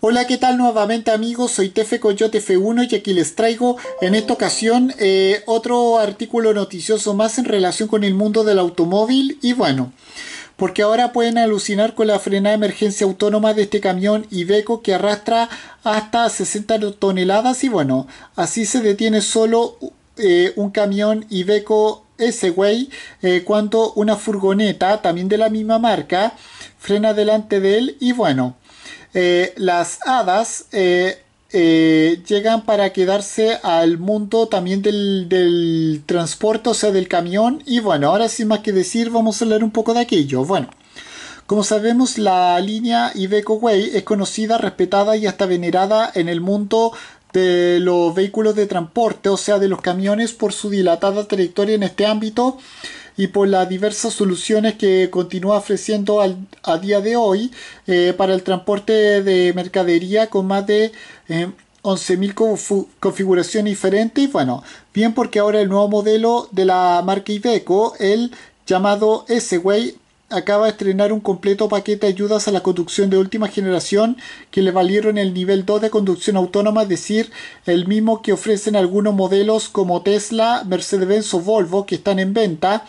Hola, ¿qué tal nuevamente amigos? Soy Tefe Coyote F1 y aquí les traigo en esta ocasión eh, otro artículo noticioso más en relación con el mundo del automóvil y bueno, porque ahora pueden alucinar con la frenada de emergencia autónoma de este camión Iveco que arrastra hasta 60 toneladas y bueno, así se detiene solo eh, un camión Iveco ese güey eh, cuando una furgoneta también de la misma marca frena delante de él y bueno eh, las hadas eh, eh, llegan para quedarse al mundo también del, transporte, o sea, del camión. Y bueno, ahora sin más que decir, vamos a hablar un poco de aquello. Bueno, como sabemos, la línea Iveco Way es conocida, respetada y hasta venerada en el mundo de los vehículos de transporte, o sea, de los camiones, por su dilatada trayectoria en este ámbito y por las diversas soluciones que continúa ofreciendo a día de hoy eh, para el transporte de mercadería con más de 11.000 eh, configuraciones diferentes. bueno, bien porque ahora el nuevo modelo de la marca Iveco, el llamado S-Way, acaba de estrenar un completo paquete de ayudas a la conducción de última generación que le valieron el nivel 2 de conducción autónoma, es decir, el mismo que ofrecen algunos modelos como Tesla, Mercedes-Benz o Volvo que están en venta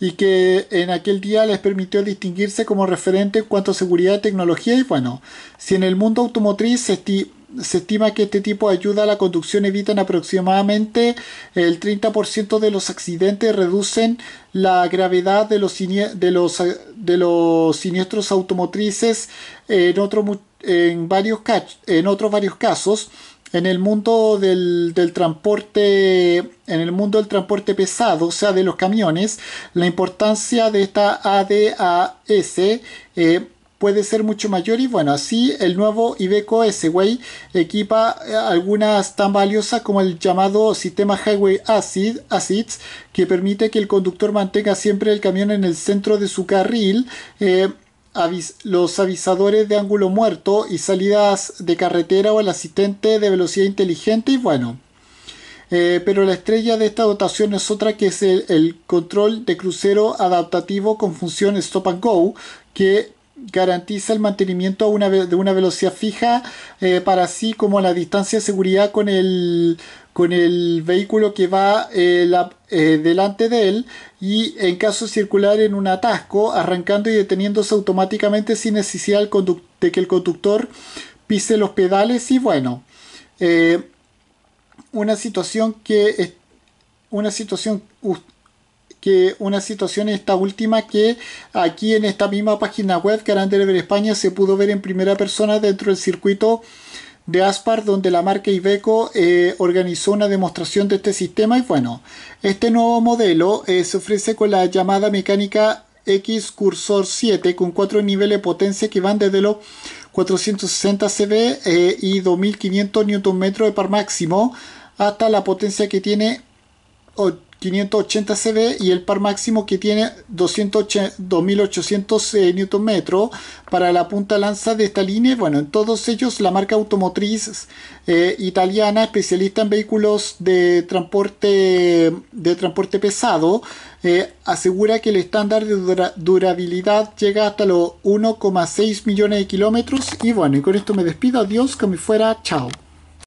y que en aquel día les permitió distinguirse como referente en cuanto a seguridad, tecnología y bueno, si en el mundo automotriz se, se estima que este tipo de ayuda a la conducción evitan aproximadamente el 30% de los accidentes, reducen la gravedad de los, de los, de los siniestros automotrices en, en, varios, en otros varios casos. En el mundo del, transporte, en el mundo del transporte pesado, o sea, de los camiones, la importancia de esta ADAS eh, puede ser mucho mayor y bueno, así el nuevo Iveco S-Way equipa eh, algunas tan valiosas como el llamado sistema Highway Acid, Acids que permite que el conductor mantenga siempre el camión en el centro de su carril eh, los avisadores de ángulo muerto y salidas de carretera o el asistente de velocidad inteligente y bueno. Eh, pero la estrella de esta dotación es otra que es el, el, control de crucero adaptativo con función stop and go que garantiza el mantenimiento de una velocidad fija eh, para así como la distancia de seguridad con el, con el vehículo que va eh, eh, delante de él y en caso de circular en un atasco, arrancando y deteniéndose automáticamente sin necesidad de que el conductor pise los pedales y bueno, una situación que... Una situación que una situación esta última que aquí en esta misma página web de ver España se pudo ver en primera persona dentro del circuito de Aspar donde la marca Iveco eh, organizó una demostración de este sistema y bueno, este nuevo modelo eh, se ofrece con la llamada mecánica X Cursor 7 con cuatro niveles de potencia que van desde los 460 CV eh, y 2500 Nm de par máximo hasta la potencia que tiene 580 CV y el par máximo que tiene 2800 eh, Nm para la punta lanza de esta línea. Bueno, en todos ellos la marca automotriz eh, italiana, especialista en vehículos de transporte, de transporte pesado, eh, asegura que el estándar de durabilidad llega hasta los 1,6 millones de kilómetros. Y bueno, y con esto me despido. Adiós, que me fuera. Chao.